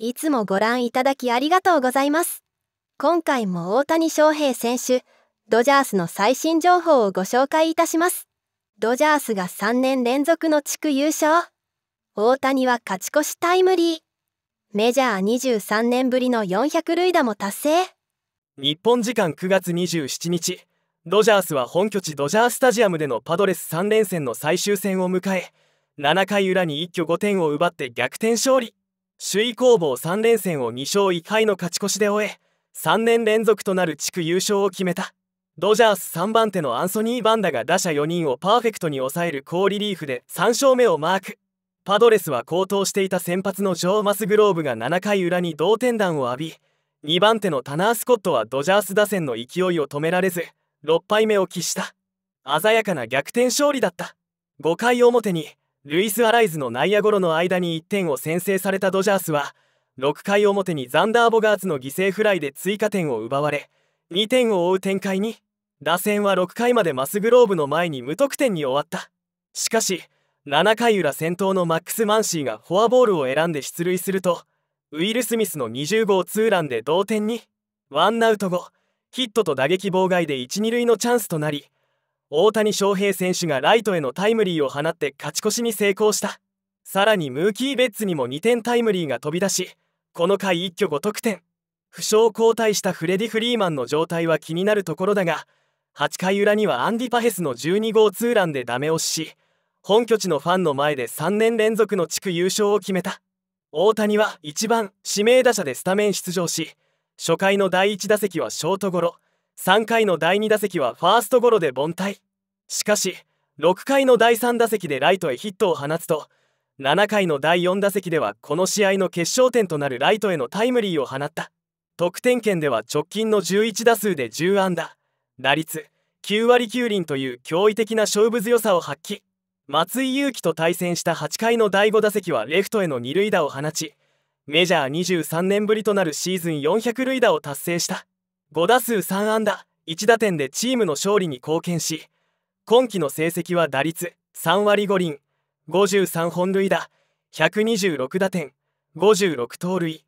いつもご覧いただきありがとうございます。今回も大谷翔平選手、ドジャースの最新情報をご紹介いたします。ドジャースが3年連続の地区優勝。大谷は勝ち越しタイムリー。メジャー23年ぶりの400塁打も達成。日本時間9月27日、ドジャースは本拠地ドジャースタジアムでのパドレス3連戦の最終戦を迎え、7回裏に一挙5点を奪って逆転勝利。首位攻防3連戦を2勝1敗の勝ち越しで終え3年連続となる地区優勝を決めたドジャース3番手のアンソニー・バンダが打者4人をパーフェクトに抑える好リリーフで3勝目をマークパドレスは好投していた先発のジョー・マスグローブが7回裏に同点弾を浴び2番手のタナー・スコットはドジャース打線の勢いを止められず6敗目を喫した鮮やかな逆転勝利だった5回表にルイス・アライズの内野ゴロの間に1点を先制されたドジャースは6回表にザンダーボガーツの犠牲フライで追加点を奪われ2点を追う展開に打線は6回までマスグローブの前に無得点に終わったしかし7回裏先頭のマックス・マンシーがフォアボールを選んで出塁するとウィル・スミスの20号ツーランで同点にワンアウト後ヒットと打撃妨害で 1・ 2塁のチャンスとなり大谷翔平選手がライトへのタイムリーを放って勝ち越しに成功したさらにムーキー・ベッツにも2点タイムリーが飛び出しこの回一挙5得点負傷交代したフレディ・フリーマンの状態は気になるところだが8回裏にはアンディ・パヘスの12号ツーランでダメ押しし本拠地のファンの前で3年連続の地区優勝を決めた大谷は1番指名打者でスタメン出場し初回の第1打席はショートゴロ3回の第2打席はファーストゴロで凡退しかし6回の第3打席でライトへヒットを放つと7回の第4打席ではこの試合の決勝点となるライトへのタイムリーを放った得点圏では直近の11打数で10安打打率9割9厘という驚異的な勝負強さを発揮松井裕樹と対戦した8回の第5打席はレフトへの2塁打を放ちメジャー23年ぶりとなるシーズン400塁打を達成した5打数3安打1打点でチームの勝利に貢献し今季の成績は打率3割5厘53本塁打126打点56盗塁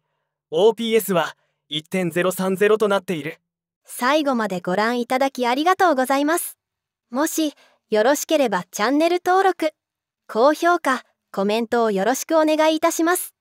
OPS は1.030となっている最後までご覧いただきありがとうございますもしよろしければチャンネル登録高評価コメントをよろしくお願いいたします